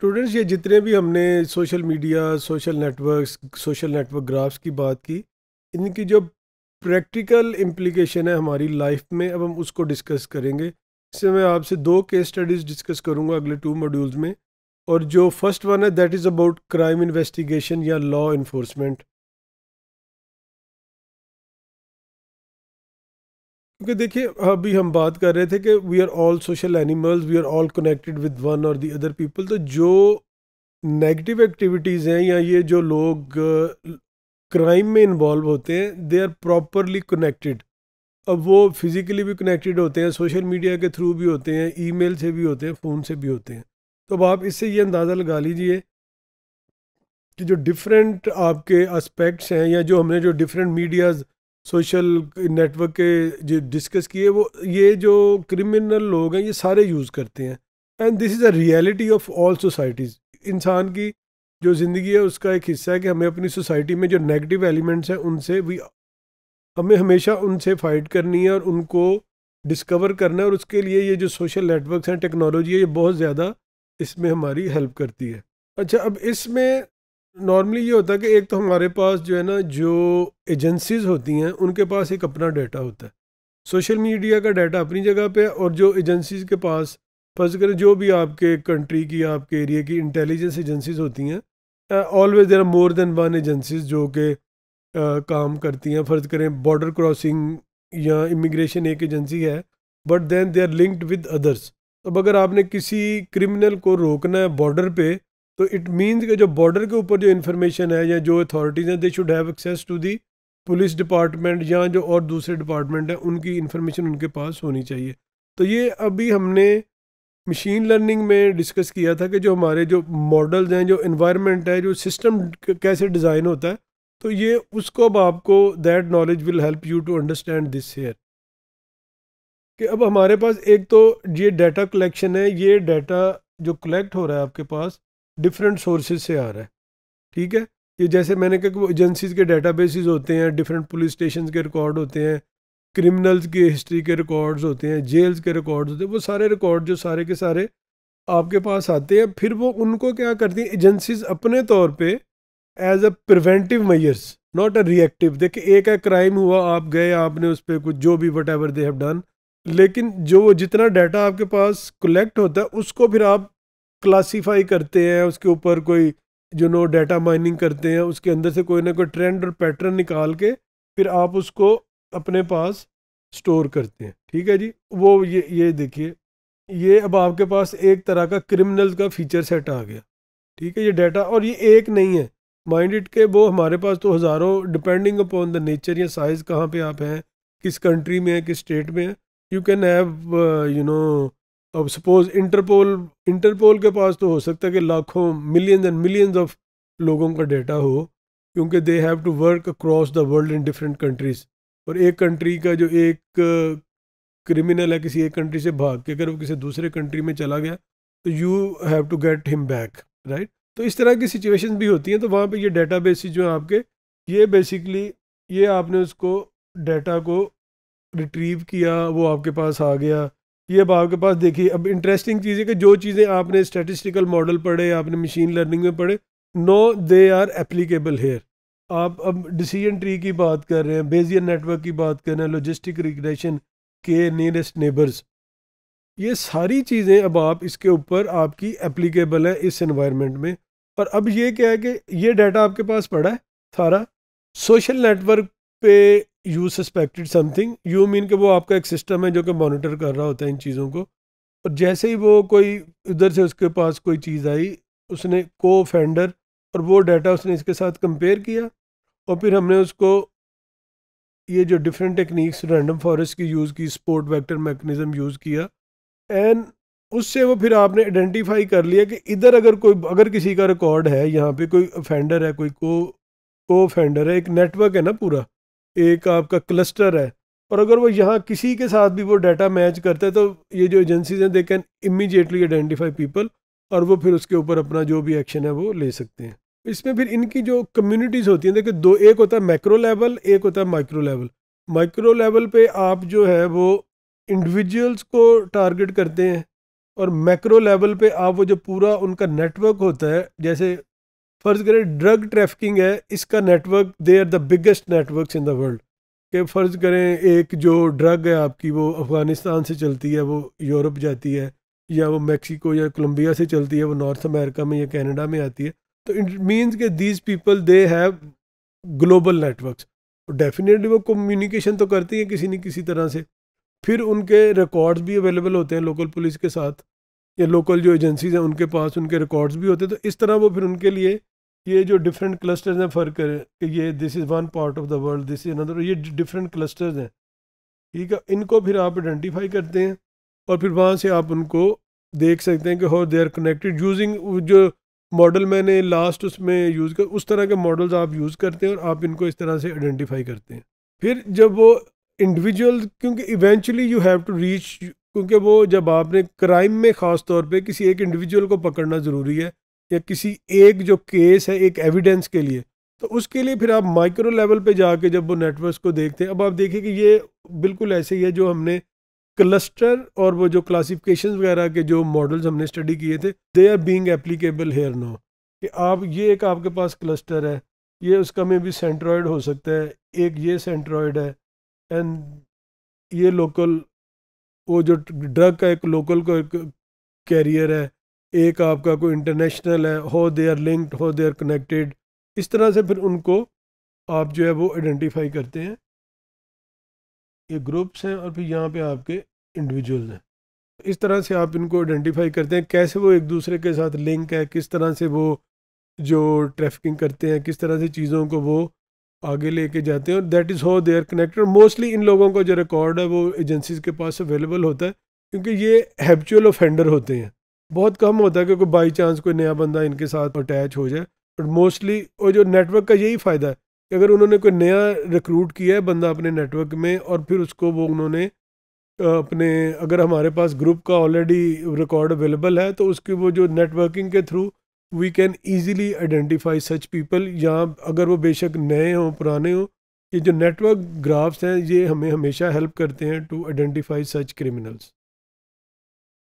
students ये जितने भी हमने social media social network social network graphs की बात की इनकी जो प्रैक्टिकल इम्प्लीकेशन है हमारी लाइफ में अब हम उसको डिस्कस करेंगे इससे मैं आपसे दो केस स्टडीज़ डिस्कस करूँगा अगले टू मॉड्यूल्स में और जो फर्स्ट वन है that is about crime investigation या लॉ इन्फोर्समेंट क्योंकि देखिए अभी हम बात कर रहे थे कि we are all social animals we are all connected with one और दी अदर पीपल तो जो नेगेटिव एक्टिविटीज़ हैं या ये जो लोग क्राइम में इन्वॉल्व होते हैं दे आर प्रॉपरली कनेक्टेड अब वो फिज़िकली भी कनेक्टेड होते हैं सोशल मीडिया के थ्रू भी होते हैं ईमेल से भी होते हैं फ़ोन से भी होते हैं तो अब आप इससे ये अंदाज़ा लगा लीजिए कि जो डिफरेंट आपके एस्पेक्ट्स हैं या जो हमने जो डिफरेंट मीडियाज़ सोशल नेटवर्क के जो डिस्कस किए वो ये जो क्रिमिनल लोग हैं ये सारे यूज़ करते हैं and this is a reality of all societies इंसान की जो ज़िंदगी है उसका एक हिस्सा है कि हमें अपनी सोसाइटी में जो नेगेटिव एलिमेंट्स हैं उनसे भी हमें हमेशा उनसे फ़ाइट करनी है और उनको डिस्कवर करना है और उसके लिए ये जो सोशल नेटवर्क्स हैं टेक्नोलॉजी है ये बहुत ज़्यादा इसमें हमारी हेल्प करती है अच्छा अब इसमें नॉर्मली ये होता है कि एक तो हमारे पास जो है ना जो एजेंसीज होती हैं उनके पास एक अपना डाटा होता है सोशल मीडिया का डाटा अपनी जगह पे और जो एजेंसीज के पास फर्ज करें जो भी आपके कंट्री की आपके एरिया की इंटेलिजेंस एजेंसीज होती हैं always there are more than one agencies जो कि आ, काम करती हैं फ़र्ज़ करें बॉर्डर क्रॉसिंग या इमिग्रेशन एक एजेंसी है but then they are linked with others अब अगर आपने किसी क्रिमिनल को रोकना है बॉर्डर पे तो इट मीन्स के जो बॉर्डर के ऊपर जो इन्फॉर्मेशन है या जो अथॉरिटीज़ हैं they should have access to the police department या जो और दूसरे डिपार्टमेंट हैं उनकी इन्फॉर्मेशन उनके पास होनी चाहिए तो ये अभी हमने मशीन लर्निंग में डिस्कस किया था कि जो हमारे जो मॉडल्स हैं जो इन्वायरमेंट है जो सिस्टम कैसे डिज़ाइन होता है तो ये उसको अब आपको that knowledge will help you to understand this here कि अब हमारे पास एक तो ये डाटा कलेक्शन है ये डाटा जो कलेक्ट हो रहा है आपके पास डिफरेंट सोर्सेज से आ रहा है ठीक है ये जैसे मैंने कहा कि वो एजेंसीज के डेटाबेसेस होते हैं डिफरेंट पुलिस स्टेशन के रिकॉर्ड होते हैं क्रिमिनल्स की हिस्ट्री के रिकॉर्ड्स होते हैं जेल्स के रिकॉर्ड्स होते हैं वो सारे रिकॉर्ड जो सारे के सारे आपके पास आते हैं फिर वो उनको क्या करती हैं एजेंसीज अपने तौर पे as a preventive measures not a reactive देखिए एक है क्राइम हुआ आप गए आपने उस पर कुछ जो भी whatever they have done लेकिन जो जितना डाटा आपके पास कलेक्ट होता है उसको फिर आप क्लासीफाई करते हैं उसके ऊपर कोई जो नो डाटा माइनिंग करते हैं उसके अंदर से कोई ना कोई ट्रेंड और पैटर्न निकाल के फिर आप उसको अपने पास स्टोर करते हैं ठीक है जी वो ये ये देखिए ये अब आपके पास एक तरह का क्रिमिनल का फीचर सेट आ गया ठीक है ये डाटा और ये एक नहीं है माइंड इट के वो हमारे पास तो हज़ारों डिपेंडिंग अपॉन द नेचर या साइज़ कहाँ पे आप हैं किस कंट्री में है किस स्टेट में है you can have you know अब सपोज इंटरपोल इंटरपोल के पास तो हो सकता है कि लाखों मिलियंस एंड मिलियंस ऑफ लोगों का डेटा हो क्योंकि they have to work across the world in different countries और एक कंट्री का जो एक क्रिमिनल uh, है किसी एक कंट्री से भाग के अगर वो किसी दूसरे कंट्री में चला गया तो you have to get him back right तो इस तरह की सिचुएशन भी होती हैं तो वहाँ पर ये डेटा बेसिस जो है आपके ये बेसिकली ये आपने उसको डेटा को रिट्रीव किया वो आपके पास आ गया ये अब आपके पास देखिए अब इंटरेस्टिंग चीज़ है कि जो चीज़ें आपने स्टेटिस्टिकल मॉडल पढ़े आपने मशीन लर्निंग में पढ़े no they are applicable here आप अब डिसीजन ट्री की बात कर रहे हैं बेजियर नेटवर्क की बात कर रहे हैं लॉजिस्टिक रिग्रेशन के नियरेस्ट नेबर्स ये सारी चीज़ें अब आप इसके ऊपर आपकी एप्लीकेबल है इस एनवायरनमेंट में और अब ये क्या है कि ये डाटा आपके पास पड़ा है सारा सोशल नेटवर्क पे you suspected something you mean कि वो आपका एक सिस्टम है जो कि मॉनिटर कर रहा होता है इन चीज़ों को और जैसे ही वो कोई इधर से उसके पास कोई चीज़ आई उसने को फेंडर और वो डाटा उसने इसके साथ कंपेयर किया और फिर हमने उसको ये जो डिफरेंट टेक्निक्स रैंडम फॉरेस्ट की यूज़ की स्पोर्ट वैक्टर मैकनिज़म यूज़ किया एंड उससे वो फिर आपने आइडेंटिफाई कर लिया कि इधर अगर कोई अगर किसी का रिकॉर्ड है यहाँ पे कोई फेंडर है कोई को को फेंडर है एक नेटवर्क है ना पूरा एक आपका क्लस्टर है और अगर वो यहाँ किसी के साथ भी वो डाटा मैच करता है तो ये जो एजेंसीज हैं they can immediately identify people और वो फिर उसके ऊपर अपना जो भी एक्शन है वो ले सकते हैं इसमें फिर इनकी जो कम्युनिटीज़ होती हैं देखिए दो एक होता है मैक्रो लेवल एक होता है माइक्रो लेवल माइक्रो लेवल पे आप जो है वो इंडिविजुअल्स को टारगेट करते हैं और मैक्रो लेवल पे आप वो जो पूरा उनका नेटवर्क होता है जैसे फर्ज करें ड्रग ट्रैफिकिंग है इसका network they are the biggest network in the world के फ़र्ज़ करें एक जो ड्रग है आपकी वो अफ़गानिस्तान से चलती है वो यूरोप जाती है या वो मैक्सिको या कोलंबिया से चलती है वो नॉर्थ अमेरिका में या कनाडा में आती है तो इट मीन्स के these people they have global networks definitely वो कम्युनिकेशन तो करती हैं किसी न किसी तरह से फिर उनके रिकॉर्ड्स भी अवेलेबल होते हैं लोकल पुलिस के साथ या लोकल जो एजेंसीज हैं उनके पास उनके रिकॉर्ड्स भी होते हैं तो इस तरह वो फिर उनके लिए ये जो डिफरेंट क्लस्टर्स हैं फ़र्क करें ये this is one part of the world this is another ये डिफरेंट क्लस्टर्स हैं ठीक है इनको फिर आप आइडेंटिफाई करते हैं और फिर वहाँ से आप उनको देख सकते हैं कि how they are connected using जो मॉडल मैंने लास्ट उसमें यूज़ कर उस तरह के मॉडल्स आप यूज़ करते हैं और आप इनको इस तरह से आइडेंटिफाई करते हैं फिर जब वो इंडिविजुअल क्योंकि eventually you have to reach क्योंकि वो जब आपने क्राइम में ख़ास तौर पे किसी एक इंडिविजुअल को पकड़ना ज़रूरी है या किसी एक जो केस है एक एविडेंस के लिए तो उसके लिए फिर आप माइक्रो लेवल पे जाके जब वो नेटवर्क को देखते हैं अब आप देखिए कि ये बिल्कुल ऐसे ही है जो हमने क्लस्टर और वो जो क्लासिफिकेशन वगैरह के जो मॉडल्स हमने स्टडी किए थे they are being applicable here no कि आप ये एक आपके पास क्लस्टर है ये उसका में भी सेंट्रॉयड हो सकता है एक ये सेंट्रॉयड है एंड ये लोकल वो जो ड्रग का एक लोकल का एक कैरियर है एक आपका कोई इंटरनेशनल है हो दे आर लिंक्ड हो दे आर कनेक्टेड इस तरह से फिर उनको आप जो है वो आइडेंटिफाई करते हैं ये ग्रुप्स हैं और फिर यहाँ पे आपके इंडिविजुअल हैं इस तरह से आप इनको आइडेंटिफाई करते हैं कैसे वो एक दूसरे के साथ लिंक है किस तरह से वो जो ट्रैफिकिंग करते हैं किस तरह से चीज़ों को वो आगे लेके जाते हैं और that is how they are connected mostly इन लोगों का जो रिकॉर्ड है वो एजेंसीज के पास अवेलेबल होता है क्योंकि ये हैबिचुअल ऑफेंडर होते हैं बहुत कम होता है कि कोई बाई चांस कोई नया बंदा इनके साथ अटैच हो जाए बट मोस्टली और जो नेटवर्क का यही फ़ायदा है कि अगर उन्होंने कोई नया रिक्रूट किया है बंदा अपने नेटवर्क में और फिर उसको वो उन्होंने अपने अगर हमारे पास ग्रुप का ऑलरेडी रिकॉर्ड अवेलेबल है तो उसकी वो जो नेटवर्किंग के through we can easily identify such people या अगर वो बेशक नए हों पुराने हों ये जो नेटवर्क ग्राफ्स हैं ये हमें हमेशा हेल्प करते हैं टू आइडेंटिफाई सच क्रिमिनल्स